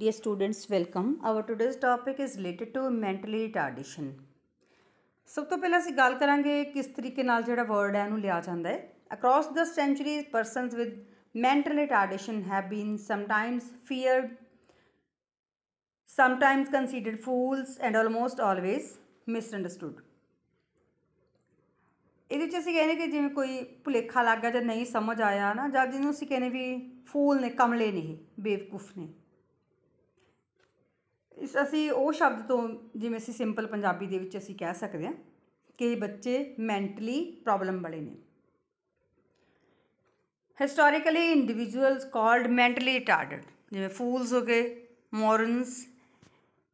dear students welcome our today's topic is related to mentally retardation ਸਭ ਤੋਂ ਪਹਿਲਾਂ ਅਸੀਂ ਗੱਲ ਕਰਾਂਗੇ ਕਿਸ ਤਰੀਕੇ ਨਾਲ ਜਿਹੜਾ ਵਰਡ ਹੈ ਉਹਨੂੰ ਲਿਆ janda hai across the centuries persons with mental retardation have been sometimes feared sometimes considered fools and almost always misunderstood ਇਹਦੇ ਚ ਅਸੀਂ ਕਹਿੰਦੇ ਕਿ ਜਿਵੇਂ ਕੋਈ ਭੁਲੇਖਾ ਲੱਗਾ ਜਾਂ ਨਹੀਂ ਸਮਝ ਆਇਆ ਨਾ ਜਾਂ ਜਿਹਨੂੰ ਅਸੀਂ ਕਹਿੰਦੇ ਵੀ ਫੂਲ ਨੇ ਕਮਲੇ ਨੇ ਬੇਵਕੂਫ ਨੇ ਇਸ ਅਸੀਂ ਉਹ ਸ਼ਬਦ ਤੋਂ ਜਿਵੇਂ ਅਸੀਂ ਸਿੰਪਲ ਪੰਜਾਬੀ ਦੇ ਵਿੱਚ ਅਸੀਂ ਕਹਿ ਸਕਦੇ ਹਾਂ ਕਿ ਬੱਚੇ ਮੈਂਟਲੀ ਪ੍ਰੋਬਲਮ ਵਾਲੇ ਨੇ historically individuals called mentally retarded ਜਿਵੇਂ ਫੂਲਸ ਹੋ ਗਏ ਮੋਰਨਸ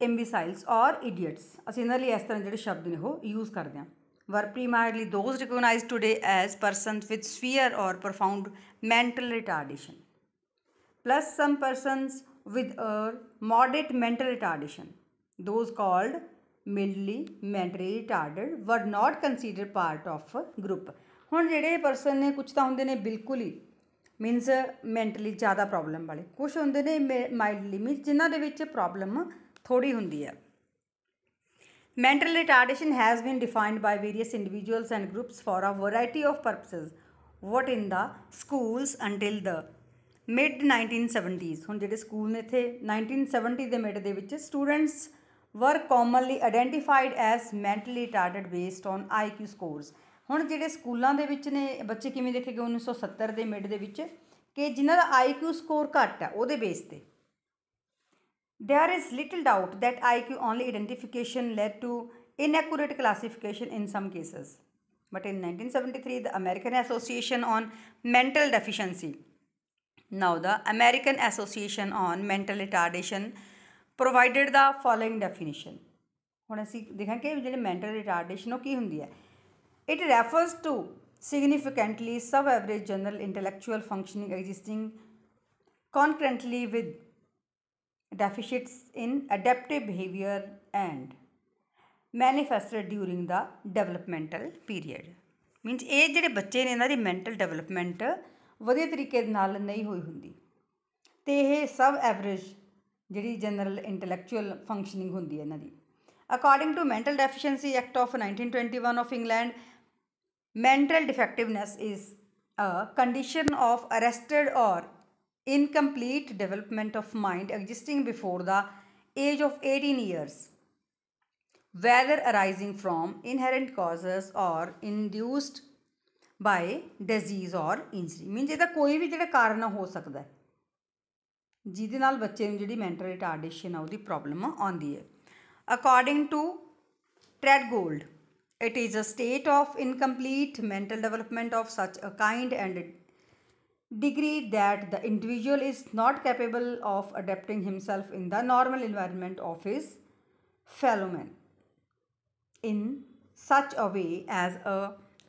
ਐਮਬੀਸਾਈਲਸ ਔਰ ਇਡੀਅਟਸ ਅਸੀਂ ਇਹਨਾਂ ਲਈ ਇਸ ਤਰ੍ਹਾਂ ਜਿਹੜੇ ਸ਼ਬਦ ਨੇ ਉਹ ਯੂਜ਼ ਕਰਦੇ ਹਾਂ were primarily those recognised today as persons with severe or profound mental retardation plus some persons with a moderate mental retardation. Those called mildly mentally retarded were not considered part of a group. ਹੁਣ ਜਿਹੜੇ person ਨੇ ਕੁਝ ਤਾਂ ਹੁੰਦੇ ਨੇ ਬਿਲਕੁਲ ਹੀ means mentally ਜ਼ਿਆਦਾ ਪ੍ਰੋਬਲਮ ਵਾਲੇ ਕੁਝ ਹੁੰਦੇ ਨੇ ਮਾਈਲਡਲੀ ਮੀਨਸ ਜਿਨ੍ਹਾਂ ਦੇ ਵਿੱਚ ਪ੍ਰੋਬਲਮ ਥੋੜੀ Mental retardation has been defined by various individuals and groups for a variety of purposes, what in the schools until the mid 1970s ਹੁਣ ਜਿਹੜੇ ਸਕੂਲ ਨੇ ਇੱਥੇ 1970 ਦੇ ਮਿਡ ਦੇ ਵਿੱਚ students were commonly identified as mentally retarded based on IQ scores ਹੁਣ ਜਿਹੜੇ ਸਕੂਲਾਂ ਦੇ ਵਿੱਚ ਨੇ ਬੱਚੇ ਕਿਵੇਂ ਦੇਖੇ ਗਏ 1970 ਦੇ ਮਿਡ ਦੇ ਵਿੱਚ ਕਿ ਜਿਨ੍ਹਾਂ ਦਾ ਆਈਕਿਊ ਸਕੋਰ ਘੱਟ ਹੈ ਉਹਦੇ ਬੇਸ ਤੇ there is little doubt that iq only identification led to inaccurate classification in some cases but in 1973 the american association on mental deficiency Now, the American Association on Mental Retardation provided the following definition. hun assi dekha ke jehde mental retardation ਉਹ ki hundi hai it refers to significantly sub-average general intellectual functioning existing concurrently with deficits in adaptive behavior and manifested during the developmental period means ਇਹ jehde ਬੱਚੇ ne inadi mental development ਵਧੀਆ ਤਰੀਕੇ ਦੇ ਨਾਲ ਨਹੀਂ ਹੋਈ ਹੁੰਦੀ ਤੇ ਇਹ ਸਭ ਐਵਰੇਜ ਜਿਹੜੀ ਜਨਰਲ ਇੰਟੈਲੈਕਚੁਅਲ ਫੰਕਸ਼ਨਿੰਗ ਹੁੰਦੀ ਹੈ ਇਹਨਾਂ ਦੀ according to mental deficiency act of 1921 of England mental defectiveness is a condition of arrested or incomplete development of mind existing before the age of 18 years whether arising from inherent causes or induced by disease or injury means ਇਹਦਾ ਕੋਈ ਵੀ ਜਿਹੜਾ ਕਾਰਨ ਹੋ ਸਕਦਾ ਹੈ ਜਿਹਦੇ ਨਾਲ ਬੱਚੇ ਨੂੰ ਜਿਹੜੀ ਮੈਂਟਲ ਰਿਟਾਰਡੇਸ਼ਨ ਆ ਉਹਦੀ ਪ੍ਰੋਬਲਮ ਆਉਂਦੀ ਹੈ according to Tredgold it is a state of incomplete mental development of such a kind and degree that the individual is not capable of adapting himself in the normal environment of his fellowman in such a way as a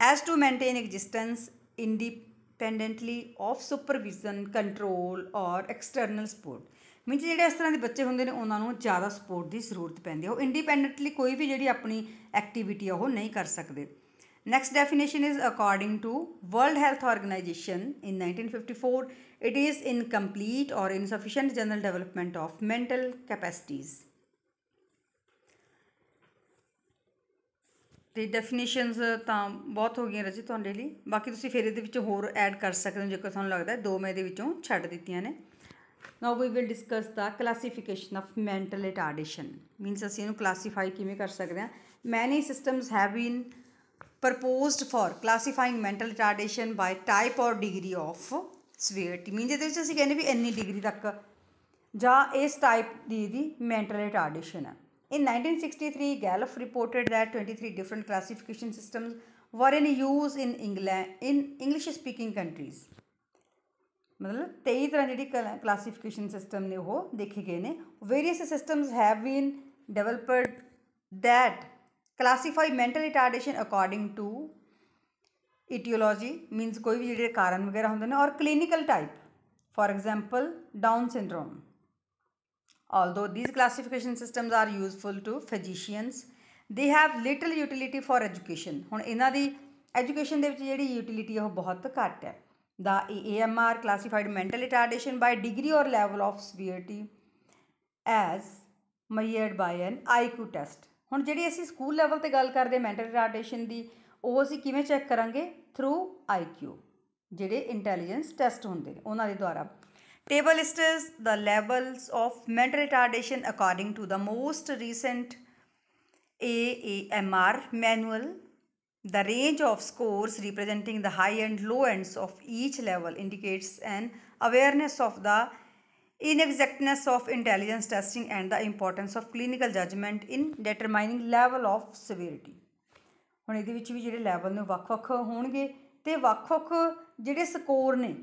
as to maintain existence independently of supervision control or external support means ਜਿਹੜੇ ਇਸ ਤਰ੍ਹਾਂ ਦੇ ਬੱਚੇ ਹੁੰਦੇ ਨੇ ਉਹਨਾਂ ਨੂੰ ਜ਼ਿਆਦਾ ਸਪੋਰਟ ਦੀ ਜ਼ਰੂਰਤ ਪੈਂਦੀ ਹੈ ਉਹ ਇੰਡੀਪੈਂਡੈਂਟਲੀ ਕੋਈ ਵੀ ਜਿਹੜੀ ਆਪਣੀ ਐਕਟੀਵਿਟੀ ਆ ਉਹ ਨਹੀਂ ਕਰ ਸਕਦੇ Next definition is according to World Health Organization in 1954, it is incomplete or insufficient general development of mental capacities. ਤੇ ਡੈਫੀਨੇਸ਼ਨਸ ਤਾਂ ਬਹੁਤ ਹੋ ਗਈਆਂ ਰਜੀ ਤੁਹਾਡੇ ਲਈ ਬਾਕੀ ਤੁਸੀਂ ਫਿਰ ਇਹਦੇ ਵਿੱਚ ਹੋਰ ਐਡ ਕਰ ਸਕਦੇ ਹੋ ਜੇਕਰ ਤੁਹਾਨੂੰ ਲੱਗਦਾ ਦੋ ਮੈਂ ਇਹਦੇ ਵਿੱਚੋਂ ਛੱਡ ਦਿੱਤੀਆਂ ਨੇ now we will discuss the classification of mental retardation means ਅਸੀਂ ਇਹਨੂੰ ਕਲਾਸੀਫਾਈ ਕਿਵੇਂ ਕਰ ਸਕਦੇ ਹਾਂ many systems have been proposed for classifying mental retardation by type or degree of severity means ਇਹਦੇ ਵਿੱਚ ਅਸੀਂ ਕਹਿੰਦੇ ਵੀ ਇੰਨੀ ਡਿਗਰੀ ਤੱਕ ਜਾਂ ਇਸ ਟਾਈਪ ਦੀ ਦੀ ਮੈਂਟਲ ਰਿਟਾਰਡੇਸ਼ਨ ਹੈ In 1963, Gallup reported that 23 different classification systems were in use in England in English-speaking countries. मतलब तेई तरह जी क्लासीफिकेशन सिस्टम ने वो देखे गए ने various systems have been developed that classify mental retardation according to aetiology means कोई भी जो कारण वगैरह होंगे ने और clinical type for example Down syndrome Although these classification systems are useful to physicians, they have little utility for education. ਹੁਣ ਇਹਨਾਂ ਦੀ ਐਜੂਕੇਸ਼ਨ ਦੇ ਵਿੱਚ ਜਿਹੜੀ ਯੂਟਿਲਿਟੀ ਉਹ ਬਹੁਤ ਘੱਟ ਹੈ ਦਾ AMR classified mental retardation by degree or level of severity as measured by an IQ test. ਹੁਣ ਜਿਹੜੀ ਅਸੀਂ ਸਕੂਲ ਲੈਵਲ ਤੇ ਗੱਲ ਕਰਦੇ ਮੈਂਟਲ ਰਿਟਾਰਡੇਸ਼ਨ ਦੀ ਉਹ ਅਸੀਂ ਕਿਵੇਂ ਚੈੱਕ ਕਰਾਂਗੇ ਥਰੂ IQ ਜਿਹੜੇ ਇੰਟੈਲੀਜੈਂਸ ਟੈਸਟ ਹੁੰਦੇ ਨੇ ਉਹਨਾਂ ਦੇ ਦੁਆਰਾ Table lists the levels of mental retardation according to the most recent AAMR manual. The range of scores representing the high and low ends of each level indicates an awareness of the inexactness of intelligence testing and the importance of clinical judgment in determining level of severity ਹੁਣ ਇਹਦੇ ਵਿੱਚ ਵੀ ਜਿਹੜੇ level ਨੇ ਵੱਖ-ਵੱਖ ਹੋਣਗੇ ਤੇ ਵੱਖ-ਵੱਖ ਜਿਹੜੇ ਸਕੋਰ ਨੇ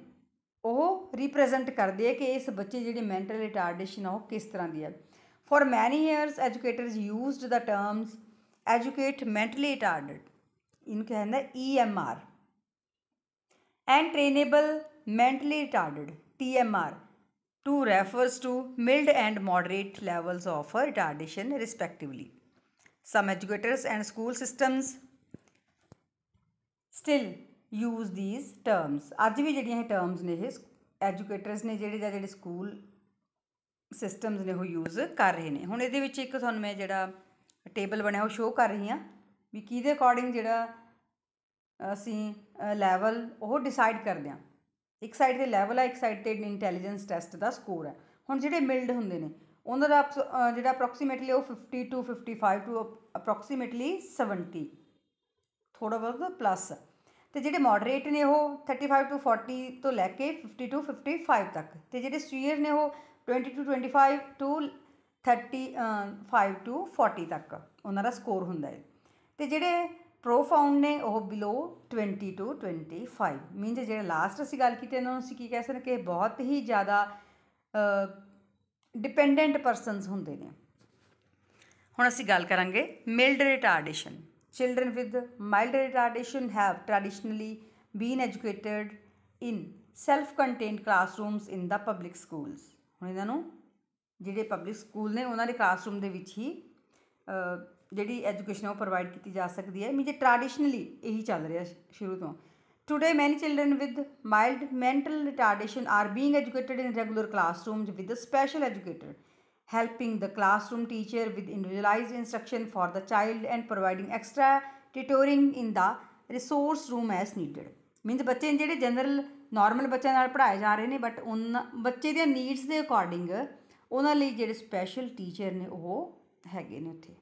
वह रिप्रजेंट करते हैं कि इस बच्चे जी मैंटल रिटारडेशन वह किस तरह की है for many years educator use the terms educate mentally retard in क्या कहना E M R and trainable mentally retard T M R to refers to mild and moderate levels of retardation respectively some educators and school systems still use these terms ਅੱਜ ਵੀ ਜਿਹੜੀਆਂ ਇਹ terms ਨੇ ਇਹ ਐਜੂਕੇਟਰਸ ਨੇ ਜਿਹੜੇ ਜਾਂ ਜਿਹੜੇ ਸਕੂਲ ਸਿਸਟਮਸ ਨੇ ਉਹ ਯੂਜ਼ ਕਰ ਰਹੇ ਨੇ ਹੁਣ ਇਹਦੇ ਵਿੱਚ ਇੱਕ ਤੁਹਾਨੂੰ ਮੈਂ ਜਿਹੜਾ ਟੇਬਲ ਬਣਿਆ ਉਹ ਸ਼ੋਅ ਕਰ ਰਹੀ ਹਾਂ ਵੀ ਕਿਹਦੇ ਅਕੋਰਡਿੰਗ ਜਿਹੜਾ ਅਸੀਂ ਲੈਵਲ ਉਹ ਡਿਸਾਈਡ ਕਰਦੇ ਹਾਂ ਇੱਕ ਸਾਈਡ ਤੇ ਲੈਵਲ ਆ ਇੱਕ ਸਾਈਡ ਤੇ ਇੰਟੈਲੀਜੈਂਸ ਟੈਸਟ ਦਾ ਸਕੋਰ ਹੈ ਹੁਣ ਜਿਹੜੇ ਮਿਲਡ ਹੁੰਦੇ ਨੇ ਉਹਨਾਂ ਦਾ ਜਿਹੜਾ ਅਪਰੋਕਸੀਮੇਟਲੀ ਉਹ 50 ਟੂ 55 ਟੂ ਅਪਰੋਕਸੀਮੇਟਲੀ 70 ਥੋੜਾ ਬਹੁਤ ਪਲੱਸ ਤੇ ਜਿਹੜੇ ਮੋਡਰੇਟ ਨੇ ਉਹ 35 ਟੂ 40 ਤੋਂ ਲੈ ਕੇ 50 ਟੂ 55 ਤੱਕ ਤੇ ਜਿਹੜੇ ਸਵੀਅਰ ਨੇ ਉਹ 20 ਟੂ 25 ਟੂ 30 5 ਟੂ 40 ਤੱਕ ਉਹਨਾਂ ਦਾ ਸਕੋਰ ਹੁੰਦਾ ਹੈ ਤੇ ਜਿਹੜੇ ਪ੍ਰੋਫਾਉਂਡ ਨੇ ਉਹ ਬਿਲੋ 20 ਟੂ 25 ਮੀਨਸ ਜਿਹੜੇ ਲਾਸਟ ਅਸੀਂ ਗੱਲ ਕੀਤੀ ਉਹਨਾਂ ਨੂੰ ਅਸੀਂ ਕੀ ਕਹਿ ਸਕਦੇ ਕਿ ਬਹੁਤ ਹੀ ਜ਼ਿਆਦਾ ਡਿਪੈਂਡੈਂਟ ਪਰਸਨਸ ਹੁੰਦੇ ਨੇ ਹੁਣ ਅਸੀਂ ਗੱਲ ਕਰਾਂਗੇ mild retardation Children with mild retardation have traditionally been educated in self-contained classrooms in the public schools. ਹੁਣ ਇਹਨਾਂ ਨੂੰ ਜਿਹੜੇ ਪਬਲਿਕ ਸਕੂਲ ਨੇ ਉਹਨਾਂ ਦੇ ਕਲਾਸਰੂਮ ਦੇ ਵਿੱਚ ਹੀ ਜਿਹੜੀ ਐਜੂਕੇਸ਼ਨ ਉਹ ਪ੍ਰੋਵਾਈਡ ਕੀਤੀ ਜਾ ਸਕਦੀ ਹੈ ਮੀਨਸ ਟ੍ਰੈਡੀਸ਼ਨਲੀ ਇਹੀ ਚੱਲ ਰਿਹਾ ਸ਼ੁਰੂ ਤੋਂ today many children with mild mental retardation are being educated in regular classrooms with a special educator helping the classroom teacher with individualized instruction for the child and providing extra tutoring in the resource room as needed means ਬੱਚੇ ਜਿਹੜੇ general normal ਬੱਚਿਆਂ ਨਾਲ ਪੜ੍ਹਾਏ ਜਾ ਰਹੇ ਨੇ but ਉਹਨਾਂ ਬੱਚੇ ਦੀਆਂ ਨੀਡਸ ਦੇ ਅਕੋਰਡਿੰਗ ਉਹਨਾਂ ਲਈ ਜਿਹੜੇ ਸਪੈਸ਼ਲ ਟੀਚਰ ਨੇ ਉਹ ਹੈਗੇ ਨੇ ਉੱਥੇ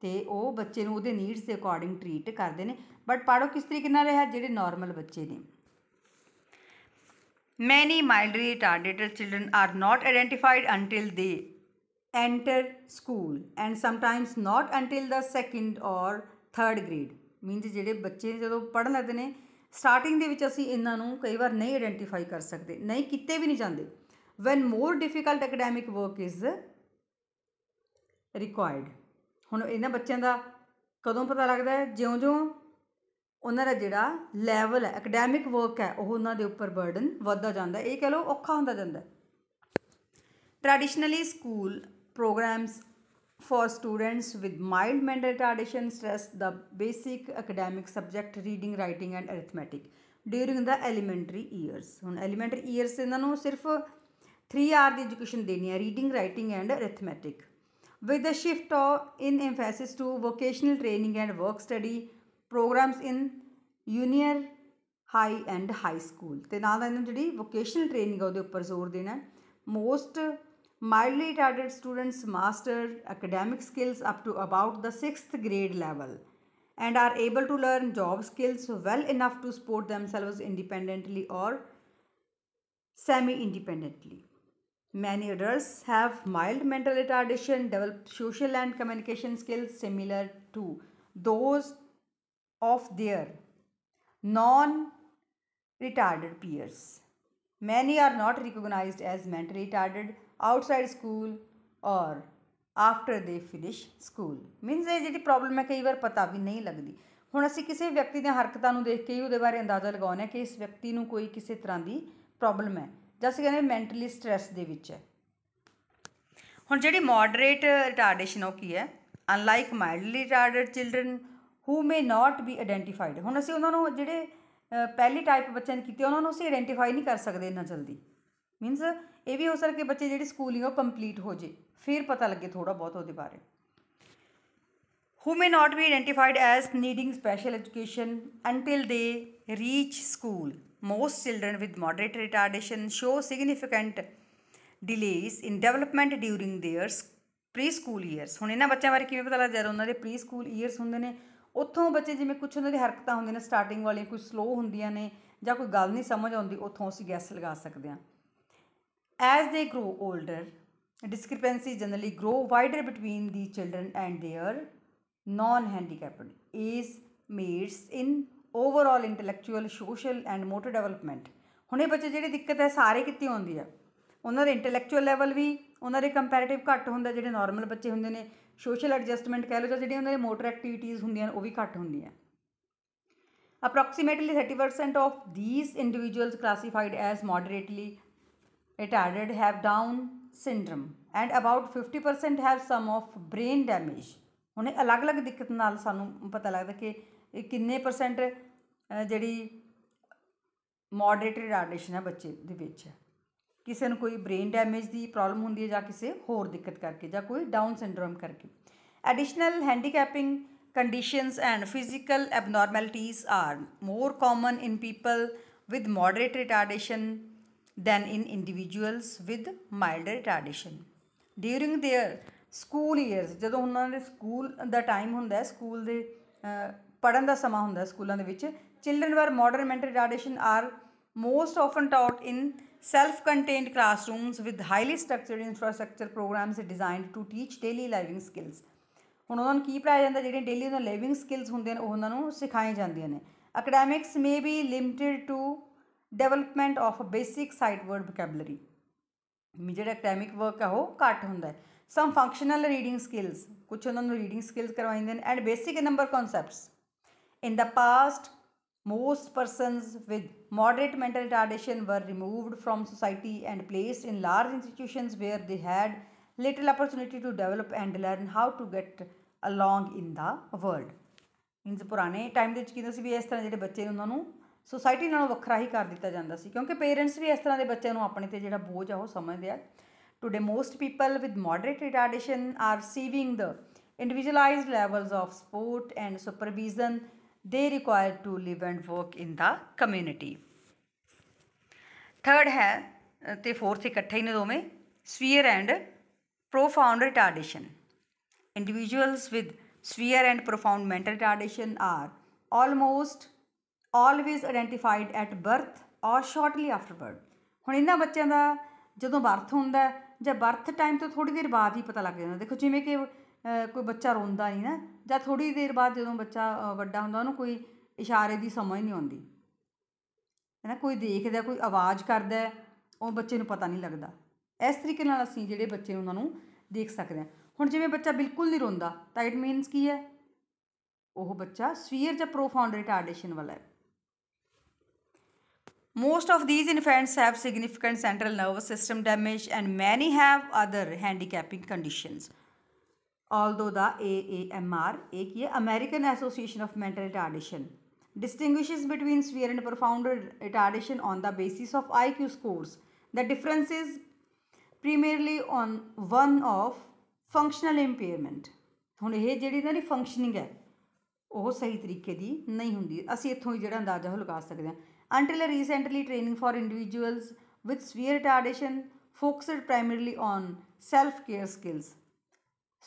ਤੇ ਉਹ ਬੱਚੇ ਨੂੰ ਉਹਦੇ ਨੀਡਸ ਦੇ ਅਕੋਰਡਿੰਗ ਟ੍ਰੀਟ ਕਰਦੇ ਨੇ ਬਟ ਪੜੋ ਕਿਸ ਤਰੀਕੇ ਨਾਲ ਰਿਹਾ ਜਿਹੜੇ ਨਾਰਮਲ ਬੱਚੇ ਨੇ Many mildly retarded children are not identified until they enter school and sometimes not until the second or third grade means ਜਿਹੜੇ ਬੱਚੇ ਜਦੋਂ ਪੜ੍ਹਨ ਲੱਗਦੇ ਨੇ ਸਟਾਰਟਿੰਗ ਦੇ ਵਿੱਚ ਅਸੀਂ ਇਹਨਾਂ ਨੂੰ ਕਈ ਵਾਰ ਨਹੀਂ ਆਇਡੈਂਟੀਫਾਈ ਕਰ ਸਕਦੇ ਨਹੀਂ ਕਿਤੇ ਵੀ ਨਹੀਂ ਜਾਂਦੇ when more difficult academic work is required ਹੁਣ ਇਹਨਾਂ ਬੱਚਿਆਂ ਦਾ ਕਦੋਂ ਪਤਾ ਲੱਗਦਾ ਹੈ ਜਿਉਂ-ਜਿਉਂ ਉਹਨਾਂ ਦਾ ਜਿਹੜਾ ਲੈਵਲ ਹੈ ਅਕੈਡੈਮਿਕ ਵਰਕ ਹੈ ਉਹ ਉਹਨਾਂ ਦੇ ਉੱਪਰ ਬਰਡਨ ਵੱਧਦਾ ਜਾਂਦਾ ਇਹ ਕਹ ਲਓ ਔਖਾ ਹੁੰਦਾ ਜਾਂਦਾ traditionally school programs for students with mild mental retardation stress the basic academic subject reading writing and arithmetic during the elementary years ਹੁਣ elementary years ਇਹਨਾਂ ਨੂੰ 3 ਆਰ the education ਦੇਣੀ reading, writing, and arithmetic. with the shift in emphasis to vocational training and work study programs in junior high and high school ਤੇ ਨਾਲ ਇਹਨਾਂ ਜਿਹੜੀ vocational training ਆ ਉਹਦੇ ਉੱਪਰ ਜ਼ੋਰ ਦੇਣਾ most Mildly retarded students master academic skills up to about the 6th grade level and are able to learn job skills well enough to support themselves independently or semi-independently. Many others have mild mental retardation, develop social and communication skills similar to those of their non-retarded peers. Many are not recognized as mentally retarded outside school or after they finish school means ਇਹ ਜਿਹੜੀ problem ਹੈ ਕਈ ਵਾਰ ਪਤਾ ਵੀ ਨਹੀਂ ਲੱਗਦੀ ਹੁਣ ਅਸੀਂ ਕਿਸੇ ਵਿਅਕਤੀ ਦੀਆਂ ਹਰਕਤਾਂ ਨੂੰ ਦੇਖ ਕੇ ਹੀ ਉਹਦੇ ਬਾਰੇ ਅੰਦਾਜ਼ਾ ਲਗਾਉਣਾ ਕਿ ਇਸ ਵਿਅਕਤੀ ਨੂੰ ਕੋਈ ਕਿਸੇ ਤਰ੍ਹਾਂ ਦੀ ਪ੍ਰੋਬਲਮ ਹੈ ਜਾਂ ਅਸੀਂ ਕਹਿੰਦੇ ਮੈਂਟਲੀ ਸਟ੍ਰੈਸ ਦੇ ਵਿੱਚ ਹੈ ਹੁਣ ਜਿਹੜੀ ਮੋਡਰੇਟ ਰਿਟਾਰਡੇਸ਼ਨ ਉਹ ਕੀ ਹੈ unlike mildly retarded children who may not be identified ਹੁਣ ਅਸੀਂ ਉਹਨਾਂ ਨੂੰ ਜਿਹੜੇ ਪਹਿਲੀ ਟਾਈਪ ਬੱਚਿਆਂ ਨੇ ਕੀਤੇ ਉਹਨਾਂ ਨੂੰ ਅਸੀਂ ਆਇਡੈਂਟੀਫਾਈ ਨਹੀਂ ਕਰ ਸਕਦੇ ਇੰਨਾ ਜਲਦੀ ਮੀਨਸ ਇਹ ਵੀ ਹੋ ਸਕੇ ਬੱਚੇ ਜਿਹੜੀ ਸਕੂਲਿੰਗ ਉਹ ਕੰਪਲੀਟ ਹੋ ਜੇ ਫਿਰ ਪਤਾ ਲੱਗੇ ਥੋੜਾ ਬਹੁਤ ਉਹਦੇ ਬਾਰੇ who may not be identified as needing special education until they reach school. Most children with moderate retardation show significant delays in development during their preschool years. ਹੁਣ ਇਹਨਾਂ ਬੱਚਿਆਂ ਬਾਰੇ ਕਿਵੇਂ ਪਤਾ ਲੱਗਦਾ ਜਦੋਂ ਉਹਨਾਂ ਦੇ preschool years ਹੁੰਦੇ ਨੇ ਉੱਥੋਂ ਬੱਚੇ ਜਿਵੇਂ ਕੁਝ ਉਹਨਾਂ ਦੀ ਹਰਕਤਾਂ ਹੁੰਦੀਆਂ ਨੇ ਸਟਾਰਟਿੰਗ ਵਾਲੀਆਂ ਕੁਝ ਸਲੋ ਹੁੰਦੀਆਂ ਨੇ ਜਾਂ ਕੋਈ ਗੱਲ ਨਹੀਂ ਸਮਝ ਆਉਂਦੀ ਉੱਥੋਂ ਅਸੀਂ ਗੈਸ ਲਗਾ ਸਕਦੇ ਹਾਂ As they grow older, discrepancies generally grow wider between the children and their non-handicapped age mates in overall intellectual, social and motor development. ਹੁਣੇ ਬੱਚੇ ਜਿਹੜੀ ਦਿੱਕਤ ਹੈ ਸਾਰੇ ਕਿਤੇ ਹੁੰਦੀ ਆ ਉਹਨਾਂ ਦੇ ਇੰਟੈਲੈਕਚੁਅਲ ਲੈਵਲ ਵੀ ਉਹਨਾਂ ਦੇ ਕੰਪੈਰੀਟਿਵ ਘੱਟ ਹੁੰਦਾ ਜਿਹੜੇ ਨਾਰਮਲ ਬੱਚੇ ਹੁੰਦੇ ਨੇ ਸੋਸ਼ਲ ਐਡਜਸਟਮੈਂਟ ਕਹਿ ਲਓ ਜਾਂ ਜਿਹੜੀਆਂ ਉਹਨਾਂ ਦੇ ਮੋਟਰ ਐਕਟੀਵਿਟੀਜ਼ ਹੁੰਦੀਆਂ ਉਹ ਵੀ ਘੱਟ ਹੁੰਦੀਆਂ approximately 30% of these individuals classified as moderately retarded have down syndrome and about 50% have some of brain damage ਹੁਣ ਇਹ ਅਲੱਗ-ਅਲੱਗ ਦਿੱਕਤ ਨਾਲ ਸਾਨੂੰ ਪਤਾ ਲੱਗਦਾ ਕਿ ਕਿੰਨੇ ਪਰਸੈਂਟ ਜਿਹੜੀ ਮੋਡਰੇਟ ਰਿਟਾਰਡੇਸ਼ਨ ਹੈ ਬੱਚੇ ਦੇ ਵਿੱਚ ਕਿਸੇ ਨੂੰ ਕੋਈ ਬ੍ਰੇਨ ਡੈਮੇਜ ਦੀ ਪ੍ਰੋਬਲਮ ਹੁੰਦੀ ਹੈ ਜਾਂ ਕਿਸੇ ਹੋਰ ਦਿੱਕਤ ਕਰਕੇ ਜਾਂ ਕੋਈ ਡਾਊਨ ਸਿੰਡਰੋਮ ਕਰਕੇ additional handicapping conditions and physical abnormalities are more common in people with moderate retardation than in individuals with milder retardation during their school years jadon years de school da time hunda hai school de ਦੇ da samay hunda hai schoolan de vich children with moderate mental retardation are most often taught in self-contained classrooms with highly structured infrastructure programs designed to teach daily living skills hun ohna nu ki padhaya janda ਜਿਹੜੇ daily ਉਹਨਾਂ living skills ਹੁੰਦੇ ohna nu sikhaye ਨੂੰ ne academics may be limited to development of basic sight word vocabulary ਜਿਹੜਾ academic work ਹੈ ਉਹ ਘੱਟ ਹੁੰਦਾ ਹੈ ਸਮ ਫੰਕਸ਼ਨਲ ਰੀਡਿੰਗ ਸਕਿੱਲਸ ਕੁਝ ਉਹਨਾਂ ਨੂੰ ਰੀਡਿੰਗ ਸਕਿੱਲਸ ਕਰਵਾਉਂਦੇ ਨੇ and basic number concepts in the past most persons with moderate mental retardation were removed from society and placed in large institutions where they had little opportunity to develop and learn how to get along in the world ਇਨਸ ਪੁਰਾਣੇ time ਦੇ ਵਿੱਚ ਕਿੰਨਾ ਸੀ ਵੀ ਇਸ ਤਰ੍ਹਾਂ ਜਿਹੜੇ ਬੱਚੇ ਉਹਨਾਂ ਨੂੰ ਸੋਸਾਇਟੀ ਨਾਲੋਂ ਵੱਖਰਾ ਹੀ ਕਰ ਦਿੱਤਾ ਜਾਂਦਾ ਸੀ ਕਿਉਂਕਿ ਪੇਰੈਂਟਸ ਵੀ ਇਸ ਤਰ੍ਹਾਂ ਦੇ ਬੱਚਿਆਂ ਨੂੰ ਆਪਣੇ ਤੇ ਜਿਹੜਾ ਬੋਝ ਆ ਉਹ ਸਮਝਦੇ ਆ today most people with moderate retardation are receiving the individualized levels of support and supervision they required to live and work in the community third ਹੈ ਤੇ ਫੋਰਥ ਇਕੱਠੇ ਹੀ ਨੇ ਦੋਵੇਂ severe and profound retardation individuals with severe and profound mental retardation are almost always identified at birth or shortly after birth ਹੁਣ ਇਹਨਾਂ ਬੱਚਿਆਂ ਦਾ ਜਦੋਂ ਬਰਥ ਹੁੰਦਾ ਜਾਂ ਬਰਥ ਟਾਈਮ ਤੋਂ ਥੋੜੀ ਦੇਰ ਬਾਅਦ ਹੀ ਪਤਾ ਲੱਗ ਜਾਂਦਾ ਦੇਖੋ ਜਿਵੇਂ ਕਿ ਕੋਈ ਬੱਚਾ ਰੋਂਦਾ ਨਹੀਂ ਨਾ ਜਾਂ ਥੋੜੀ ਦੇਰ ਬਾਅਦ ਜਦੋਂ ਬੱਚਾ ਵੱਡਾ ਹੁੰਦਾ ਉਹਨੂੰ ਕੋਈ ਇਸ਼ਾਰੇ ਦੀ ਸਮਝ ਨਹੀਂ ਆਉਂਦੀ ਹੈ ਨਾ ਕੋਈ ਦੇਖਦਾ ਕੋਈ ਆਵਾਜ਼ ਕਰਦਾ ਉਹ ਬੱਚੇ ਨੂੰ ਪਤਾ ਨਹੀਂ ਲੱਗਦਾ ਇਸ ਤਰੀਕੇ ਨਾਲ ਅਸੀਂ ਜਿਹੜੇ ਬੱਚੇ ਉਹਨਾਂ ਨੂੰ ਦੇਖ ਸਕਦੇ ਹਾਂ ਹੁਣ ਜਿਵੇਂ ਬੱਚਾ ਬਿਲਕੁਲ ਨਹੀਂ ਰੋਂਦਾ ਤਾਂ ਇਟ ਮੀਨਸ ਕੀ ਹੈ ਉਹ ਬੱਚਾ ਸਵੀਅਰ ਜਾਂ ਪ੍ਰੋਫਾਉਂਡ ਰਿਟਾਰਡੇਸ਼ਨ ਵਾਲਾ ਹੈ Most of these infants have significant central nervous system damage and many have other handicapping conditions. Although the AAMR, ye American Association of Mental Retardation, distinguishes between severe and profound retardation on the basis of IQ scores. The difference is primarily on one of functional impairment ਹੁਣ ਇਹ ਜਿਹੜੀ ਇਹਨਾਂ ni functioning ਹੈ ਉਹ ਸਹੀ ਤਰੀਕੇ ਦੀ ਨਹੀਂ ਹੁੰਦੀ ਅਸੀਂ ਇੱਥੋਂ ਹੀ ਜਿਹੜਾ ਅੰਦਾਜ਼ਾ ਉਹ ਲਗਾ ਸਕਦੇ ਹਾਂ Until recently, training for individuals with severe retardation focused primarily on self care skills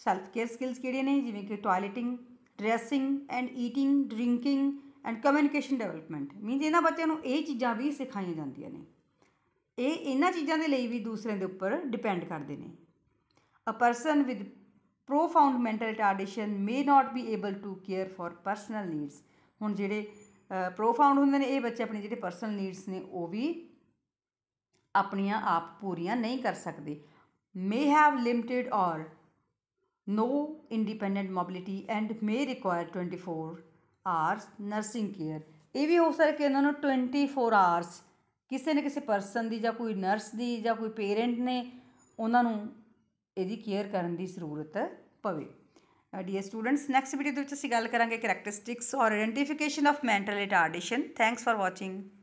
self care skills ਕਿਹੜੀਆਂ ਨੇ ਜਿਵੇਂ ਕਿ toileting dressing and eating drinking and communication development means ਇਹਨਾਂ ਬੱਚਿਆਂ ਨੂੰ ਇਹ ਚੀਜ਼ਾਂ ਵੀ ਸਿਖਾਈਆਂ ਜਾਂਦੀਆਂ ਨੇ ਇਹ ਇਹਨਾਂ ਚੀਜ਼ਾਂ ਦੇ ਲਈ ਵੀ ਦੂਸਰਿਆਂ ਦੇ ਉੱਪਰ ਡਿਪੈਂਡ ਕਰਦੇ ਨੇ a person with profound mental retardation may not be able to care for personal needs ਹੁਣ ਜਿਹੜੇ ਪ੍ਰੋਫਾਉਂਡ ਹੁੰਦੇ ਨੇ ਇਹ ਬੱਚੇ ਆਪਣੀ ਜਿਹੜੇ ਪਰਸਨਲ ਨੀਡਸ ਨੇ ਉਹ ਵੀ ਆਪਣੀਆਂ ਆਪ ਪੂਰੀਆਂ ਨਹੀਂ ਕਰ ਸਕਦੇ may have limited or no independent mobility and may require 24 hours nursing care ਇਹ ਵੀ ਹੋ ਸਕਦਾ ਕਿ ਇਹਨਾਂ ਨੂੰ 24 ਆਵਰਸ ਕਿਸੇ ਨਾ ਕਿਸੇ ਪਰਸਨ ਦੀ ਜਾਂ ਕੋਈ ਨਰਸ ਦੀ ਜਾਂ ਕੋਈ ਪੇਰੈਂਟ ਨੇ ਉਹਨਾਂ ਨੂੰ ਇਹਦੀ ਕੇਅਰ ਕਰਨ ਦੀ ਜ਼ਰੂਰਤ ਪਵੇ ਡੀਅਰ ਸਟੂਡੈਂਟਸ ਨੈਕਸਟ ਵੀਡੀਓ ਦੇ ਵਿੱਚ ਅਸੀਂ ਗੱਲ ਕਰਾਂਗੇ ਕੈਰੈਕਟਰਿਸਟਿਕਸ ਔਰ identification of mental retardation thanks for watching